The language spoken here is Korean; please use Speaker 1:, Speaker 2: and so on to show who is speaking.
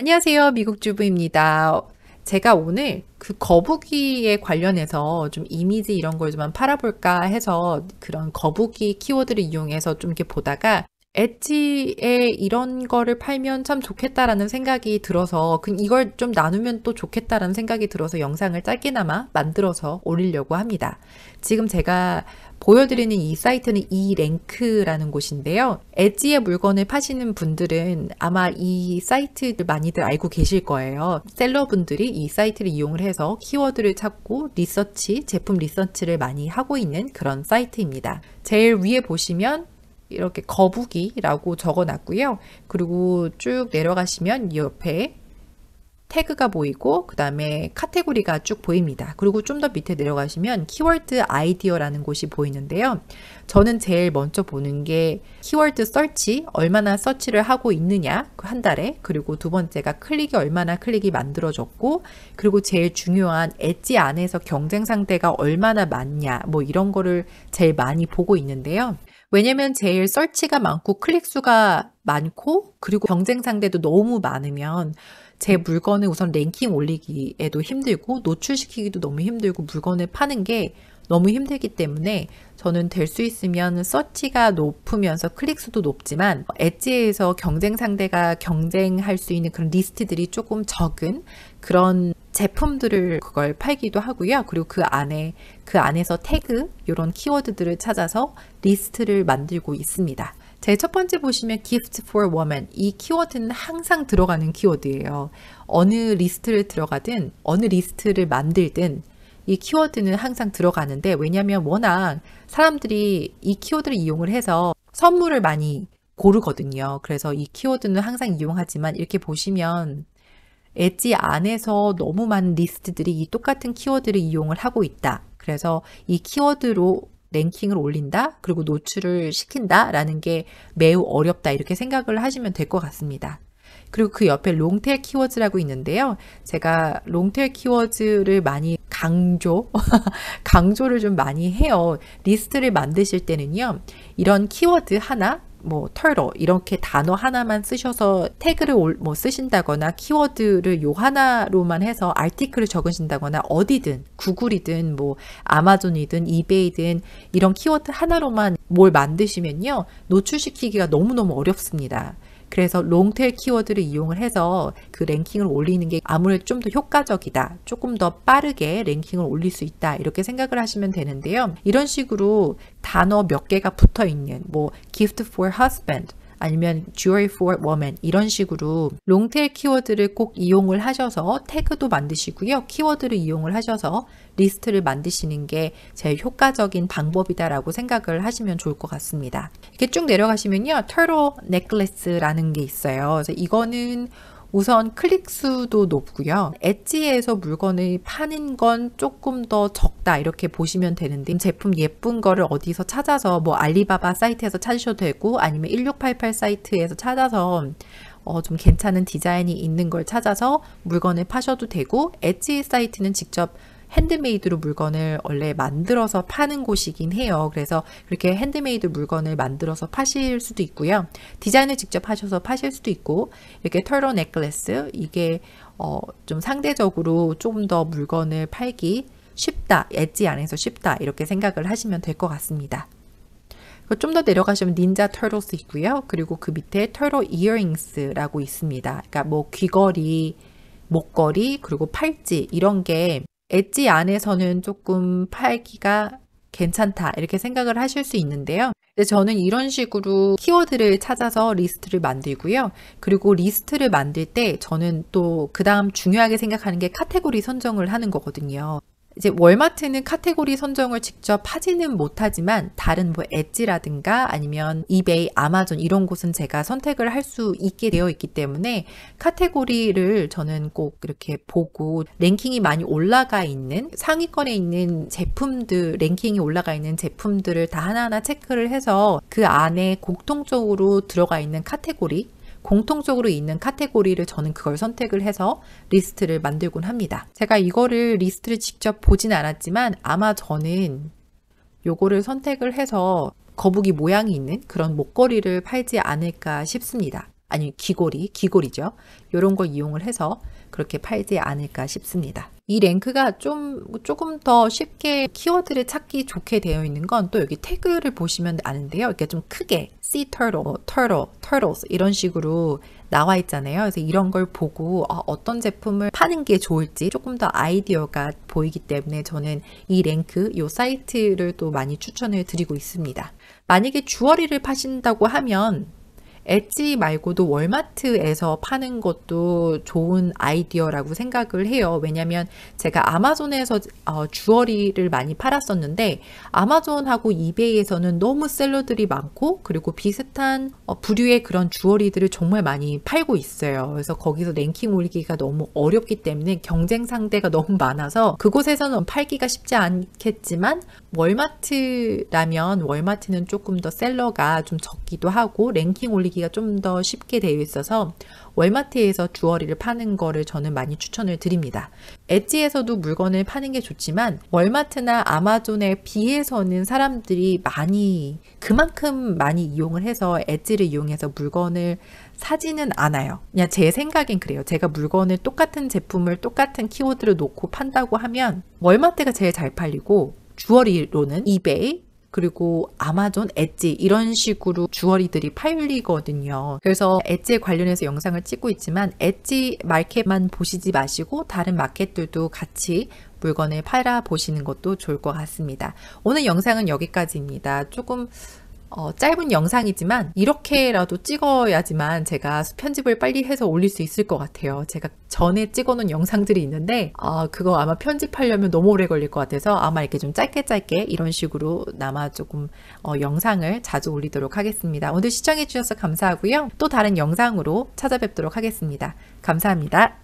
Speaker 1: 안녕하세요. 미국 주부입니다. 제가 오늘 그 거북이에 관련해서 좀 이미지 이런 걸 좀 팔아볼까 해서 그런 거북이 키워드를 이용해서 좀 이렇게 보다가 엣지에 이런 거를 팔면 참 좋겠다라는 생각이 들어서 그 이걸 좀 나누면 또 좋겠다라는 생각이 들어서 영상을 짧게나마 만들어서 올리려고 합니다. 지금 제가 보여드리는 이 사이트는 이 랭크라는 곳인데요. 엣지의 물건을 파시는 분들은 아마 이 사이트를 많이들 알고 계실 거예요. 셀러분들이 이 사이트를 이용을 해서 키워드를 찾고 리서치, 제품 리서치를 많이 하고 있는 그런 사이트입니다. 제일 위에 보시면 이렇게 거북이라고 적어 놨고요. 그리고 쭉 내려가시면 옆에 태그가 보이고 그 다음에 카테고리가 쭉 보입니다. 그리고 좀 더 밑에 내려가시면 키워드 아이디어라는 곳이 보이는데요. 저는 제일 먼저 보는 게 키워드 서치, 얼마나 서치를 하고 있느냐 한 달에 그리고 두 번째가 클릭이 얼마나 클릭이 만들어졌고 그리고 제일 중요한 엣지 안에서 경쟁 상대가 얼마나 많냐 뭐 이런 거를 제일 많이 보고 있는데요. 왜냐면 제일 설치가 많고 클릭수가 많고 그리고 경쟁 상대도 너무 많으면 제 음. 물건을 우선 랭킹 올리기에도 힘들고 노출시키기도 너무 힘들고 물건을 파는 게 너무 힘들기 때문에 저는 될 수 있으면 서치가 높으면서 클릭수도 높지만 엣지에서 경쟁 상대가 경쟁할 수 있는 그런 리스트들이 조금 적은 그런 제품들을 그걸 팔기도 하고요. 그리고 그 안에 그 안에서 태그 이런 키워드들을 찾아서 리스트를 만들고 있습니다. 제 첫 번째 보시면 gift for woman 이 키워드는 항상 들어가는 키워드예요. 어느 리스트를 들어가든 어느 리스트를 만들든 이 키워드는 항상 들어가는데 왜냐하면 워낙 사람들이 이 키워드를 이용을 해서 선물을 많이 고르거든요. 그래서 이 키워드는 항상 이용하지만 이렇게 보시면 엣지 안에서 너무 많은 리스트들이 이 똑같은 키워드를 이용을 하고 있다. 그래서 이 키워드로 랭킹을 올린다, 그리고 노출을 시킨다, 라는 게 매우 어렵다, 이렇게 생각을 하시면 될 것 같습니다. 그리고 그 옆에 롱텔 키워즈라고 있는데요. 제가 롱텔 키워즈를 많이 강조, 강조를 좀 많이 해요. 리스트를 만드실 때는요. 이런 키워드 하나, 뭐 털어 이렇게 단어 하나만 쓰셔서 태그를 올, 뭐 쓰신다거나 키워드를 요 하나로만 해서 알티클을 적으신다거나 어디든 구글이든 뭐 아마존이든 이베이든 이런 키워드 하나로만 뭘 만드시면요 노출시키기가 너무너무 어렵습니다. 그래서 롱테일 키워드를 이용을 해서 그 랭킹을 올리는 게 아무래도 좀 더 효과적이다. 조금 더 빠르게 랭킹을 올릴 수 있다. 이렇게 생각을 하시면 되는데요. 이런 식으로 단어 몇 개가 붙어 있는 뭐 gift for husband, 아니면 jewelry for woman 이런 식으로 롱테일 키워드를 꼭 이용을 하셔서 태그도 만드시고요. 키워드를 이용을 하셔서 리스트를 만드시는 게 제일 효과적인 방법이다라고 생각을 하시면 좋을 것 같습니다. 이렇게 쭉 내려가시면요. 터로 넥클래스라는 게 있어요. 그래서 이거는 우선 클릭수도 높고요. 엣지에서 물건을 파는 건 조금 더 적다 이렇게 보시면 되는데 제품 예쁜 거를 어디서 찾아서 뭐 알리바바 사이트에서 찾으셔도 되고 아니면 1688 사이트에서 찾아서 어, 좀 괜찮은 디자인이 있는 걸 찾아서 물건을 파셔도 되고 엣지 사이트는 직접 핸드메이드로 물건을 원래 만들어서 파는 곳이긴 해요. 그래서 그렇게 핸드메이드 물건을 만들어서 파실 수도 있고요. 디자인을 직접 하셔서 파실 수도 있고 이렇게 털어 넥클래스 이게 어, 좀 상대적으로 좀 더 물건을 팔기 쉽다, 엣지 안에서 쉽다 이렇게 생각을 하시면 될 것 같습니다. 좀 더 내려가시면 닌자 털로스 있고요. 그리고 그 밑에 털로 이어링스라고 있습니다. 그러니까 뭐 귀걸이, 목걸이, 그리고 팔찌 이런 게 엣지 안에서는 조금 팔기가 괜찮다 이렇게 생각을 하실 수 있는데요. 저는 이런 식으로 키워드를 찾아서 리스트를 만들고요. 그리고 리스트를 만들 때 저는 또그 다음 중요하게 생각하는 게 카테고리 선정을 하는 거거든요. 이제 월마트는 카테고리 선정을 직접 하지는 못하지만 다른 뭐 엣지라든가 아니면 이베이, 아마존 이런 곳은 제가 선택을 할 수 있게 되어 있기 때문에 카테고리를 저는 꼭 이렇게 보고 랭킹이 많이 올라가 있는 상위권에 있는 제품들 랭킹이 올라가 있는 제품들을 다 하나하나 체크를 해서 그 안에 공통적으로 들어가 있는 카테고리 공통적으로 있는 카테고리를 저는 그걸 선택을 해서 리스트를 만들곤 합니다. 제가 이거를 리스트를 직접 보진 않았지만 아마 저는 요거를 선택을 해서 거북이 모양이 있는 그런 목걸이를 팔지 않을까 싶습니다. 아니 귀걸이, 귀걸이죠. 이런 걸 이용을 해서 그렇게 팔지 않을까 싶습니다. 이 랭크가 좀 조금 더 쉽게 키워드를 찾기 좋게 되어 있는 건 또 여기 태그를 보시면 아는데요. 이렇게 좀 크게 sea turtle, turtle, turtles 이런 식으로 나와 있잖아요. 그래서 이런 걸 보고 어, 어떤 제품을 파는 게 좋을지 조금 더 아이디어가 보이기 때문에 저는 이 랭크, 이 사이트를 또 많이 추천을 드리고 있습니다. 만약에 주얼리를 파신다고 하면 엣지 말고도 월마트에서 파는 것도 좋은 아이디어라고 생각을 해요. 왜냐면 하 제가 아마존에서 어, 주얼리를 많이 팔았었는데 아마존하고 이베이에서는 너무 셀러들이 많고 그리고 비슷한 어, 부류의 그런 주얼리들을 정말 많이 팔고 있어요. 그래서 거기서 랭킹 올리기가 너무 어렵기 때문에 경쟁 상대가 너무 많아서 그곳에서는 팔기가 쉽지 않겠지만 월마트라면 월마트는 조금 더 셀러가 좀 적기도 하고 랭킹 올리기 구기가좀더 쉽게 되어 있어서 월마트에서 주얼리를 파는 거를 저는 많이 추천을 드립니다. 엣지에서도 물건을 파는 게 좋지만 월마트나 아마존에 비해서는 사람들이 많이 그만큼 많이 이용을 해서 엣지를 이용해서 물건을 사지는 않아요. 그냥 제 생각엔 그래요. 제가 물건을 똑같은 제품을 똑같은 키워드를 놓고 판다고 하면 월마트가 제일 잘 팔리고 주얼리로는 이베이, 그리고 아마존, 엣지 이런 식으로 주얼리들이 팔리거든요. 그래서 엣지에 관련해서 영상을 찍고 있지만 엣지 마켓만 보시지 마시고 다른 마켓들도 같이 물건을 팔아 보시는 것도 좋을 것 같습니다. 오늘 영상은 여기까지입니다. 조금 어, 짧은 영상이지만 이렇게라도 찍어야지만 제가 편집을 빨리 해서 올릴 수 있을 것 같아요. 제가 전에 찍어놓은 영상들이 있는데 어, 그거 아마 편집하려면 너무 오래 걸릴 것 같아서 아마 이렇게 좀 짧게 짧게 이런 식으로 남아 조금 어, 영상을 자주 올리도록 하겠습니다. 오늘 시청해주셔서 감사하고요. 또 다른 영상으로 찾아뵙도록 하겠습니다. 감사합니다.